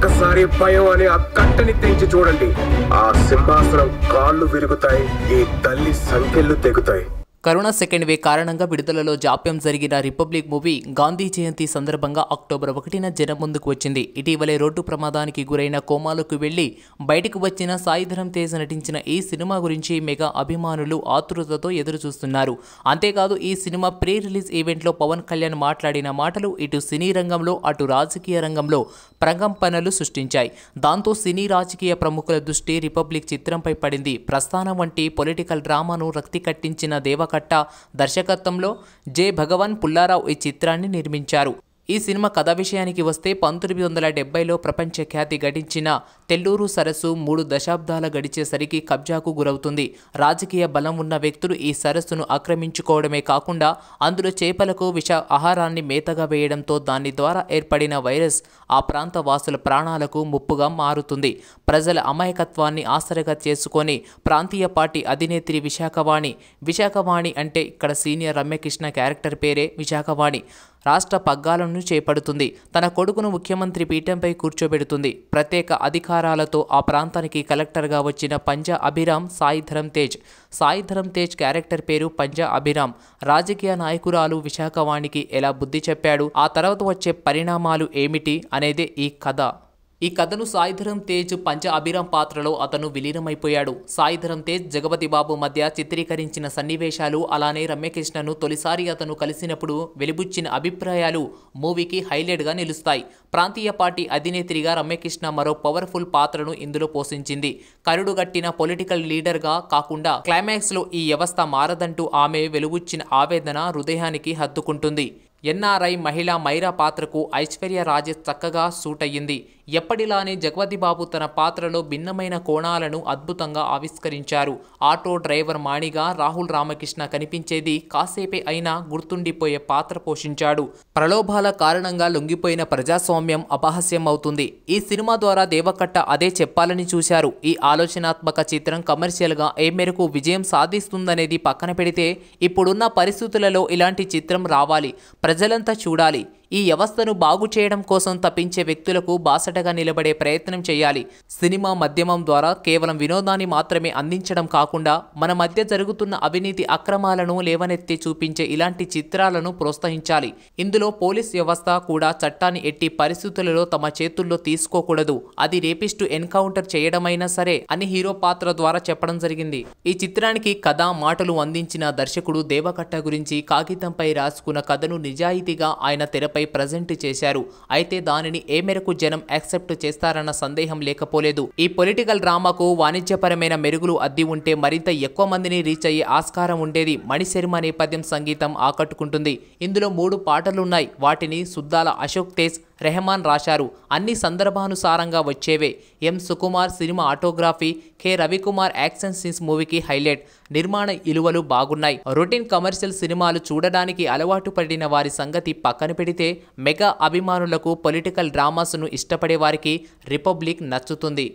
ఒక్కసారి భయం అనే ఆ కట్టని తెంచి చూడండి ఆ సింహాసనం కాళ్ళు విరుగుతాయి ఈ తల్లి సంఖ్యలు తెగుతాయి కరోనా సెకండ్ వే కారణంగా విడుదలలో జాప్యం జరిగిన రిపబ్లిక్ మూవీ గాంధీ జయంతి సందర్భంగా అక్టోబర్ ఒకటిన జనం ముందుకు వచ్చింది ఇటీవలే రోడ్డు ప్రమాదానికి గురైన కోమాలకు వెళ్లి బయటకు వచ్చిన సాయిధరం తేజ్ నటించిన ఈ సినిమా గురించి మెగా అభిమానులు ఆతృతతో ఎదురుచూస్తున్నారు అంతేకాదు ఈ సినిమా ప్రీ రిలీజ్ ఈవెంట్లో పవన్ కళ్యాణ్ మాట్లాడిన మాటలు ఇటు సినీ రంగంలో అటు రాజకీయ రంగంలో ప్రగంపనలు సృష్టించాయి దాంతో సినీ రాజకీయ ప్రముఖుల దృష్టి రిపబ్లిక్ చిత్రంపై పడింది ప్రస్థానం వంటి పొలిటికల్ డ్రామాను రక్తి కట్టించిన దేవ కట్ట దర్శకత్వంలో జె భగవాన్ పుల్లారావు ఈ చిత్రాన్ని నిర్మించారు ఈ సినిమా కథ విషయానికి వస్తే పంతొమ్మిది వందల డెబ్బైలో ప్రపంచ ఖ్యాతి గడించిన తెల్లూరు సరస్సు మూడు దశాబ్దాల గడిచేసరికి కబ్జాకు గురవుతుంది రాజకీయ బలం ఉన్న వ్యక్తులు ఈ సరస్సును ఆక్రమించుకోవడమే కాకుండా అందులో చేపలకు విష ఆహారాన్ని మేతగా వేయడంతో దాని ద్వారా ఏర్పడిన వైరస్ ఆ ప్రాంత వాసుల ప్రాణాలకు ముప్పుగా మారుతుంది ప్రజల అమాయకత్వాన్ని ఆసరగా చేసుకొని ప్రాంతీయ పార్టీ అధినేత్రి విశాఖవాణి విశాఖవాణి అంటే ఇక్కడ సీనియర్ రమ్యకృష్ణ క్యారెక్టర్ పేరే విశాఖవాణి రాష్ట్ర పగ్గాలను చేపడుతుంది తన కొడుకును ముఖ్యమంత్రి పీఠంపై కూర్చోబెడుతుంది ప్రత్యేక అధికారాలతో ఆ ప్రాంతానికి కలెక్టర్గా వచ్చిన పంజా అభిరామ్ సాయి ధరమ్ తేజ్ సాయి తేజ్ క్యారెక్టర్ పేరు పంజా అభిరామ్ రాజకీయ నాయకురాలు విశాఖవాణికి ఎలా బుద్ధి చెప్పాడు ఆ తర్వాత వచ్చే పరిణామాలు ఏమిటి అనేదే ఈ కథ ఈ కథను సాయిధరం తేజ్ పంచ అభిరామ్ పాత్రలో అతను విలీనమైపోయాడు సాయిధరం తేజ్ జగపతి బాబు మధ్య చిత్రీకరించిన సన్నివేశాలు అలానే రమ్యకృష్ణను తొలిసారి అతను కలిసినప్పుడు వెలిబుచ్చిన అభిప్రాయాలు మూవీకి హైలైట్గా నిలుస్తాయి ప్రాంతీయ పార్టీ అధినేత్రిగా రమ్యకృష్ణ మరో పవర్ఫుల్ పాత్రను ఇందులో పోషించింది కరుడుగట్టిన పొలిటికల్ లీడర్గా కాకుండా క్లైమాక్స్లో ఈ వ్యవస్థ మారదంటూ ఆమె వెలుగుచ్చిన ఆవేదన హృదయానికి హత్తుకుంటుంది ఎన్ఆర్ఐ మహిళ మైరా పాత్రకు ఐశ్వర్య రాజేష్ చక్కగా సూట్ అయ్యింది ఎప్పటిలానే జగవతి బాబు తన పాత్రలో భిన్నమైన కోణాలను అద్భుతంగా ఆవిష్కరించారు ఆటో డ్రైవర్ మాణిగా రాహుల్ రామకృష్ణ కనిపించేది కాసేపే అయినా గుర్తుండిపోయే పాత్ర పోషించాడు ప్రలోభాల కారణంగా లొంగిపోయిన ప్రజాస్వామ్యం అపహాస్యం అవుతుంది ఈ సినిమా ద్వారా దేవకట్ట అదే చెప్పాలని చూశారు ఈ ఆలోచనాత్మక చిత్రం కమర్షియల్గా ఏ మేరకు విజయం సాధిస్తుందనేది పక్కన పెడితే ఇప్పుడున్న పరిస్థితులలో ఇలాంటి చిత్రం రావాలి प्रजलंत चूड़ी ఈ వ్యవస్థను బాగు చేయడం కోసం తప్పించే వ్యక్తులకు బాసటగా నిలబడే ప్రయత్నం చేయాలి సినిమా మాధ్యమం ద్వారా కేవలం వినోదాన్ని మాత్రమే అందించడం కాకుండా మన మధ్య జరుగుతున్న అవినీతి అక్రమాలను లేవనెత్తి చూపించే ఇలాంటి చిత్రాలను ప్రోత్సహించాలి ఇందులో పోలీస్ వ్యవస్థ కూడా చట్టాన్ని ఎట్టి పరిస్థితులలో తమ చేతుల్లో తీసుకోకూడదు అది రేపిస్టు ఎన్కౌంటర్ చేయడమైనా సరే అని హీరో పాత్ర ద్వారా చెప్పడం జరిగింది ఈ చిత్రానికి కథ మాటలు అందించిన దర్శకుడు దేవకట్ట గురించి కాగితంపై రాసుకున్న కథను నిజాయితీగా ఆయన తెరపై పై ప్రజెంట్ చేశారు అయితే దానిని ఏ మేరకు జనం యాక్సెప్ట్ చేస్తారన్న సందేహం లేకపోలేదు ఈ పొలిటికల్ డ్రామాకు వాణిజ్యపరమైన మెరుగులు అద్ది ఉంటే మరింత ఎక్కువ మందిని రీచ్ అయ్యే ఆస్కారం ఉండేది మణిశర్మ నేపథ్యం సంగీతం ఆకట్టుకుంటుంది ఇందులో మూడు పాటలున్నాయి వాటిని సుద్దాల అశోక్ తేజ్ రెహమాన్ రాశారు అన్ని సందర్భానుసారంగా వచ్చేవే M Sukumar cinematography K Ravikumar action scenes మూవీకి హైలైట్ నిర్మాణ ఇలువలు బాగున్నాయి రొటీన్ కమర్షియల్ సినిమాలు చూడడానికి అలవాటు పడిన వారి సంగతి పక్కన పెడితే మెగా అభిమానులకు పొలిటికల్ డ్రామాస్ను ఇష్టపడే వారికి రిపబ్లిక్ నచ్చుతుంది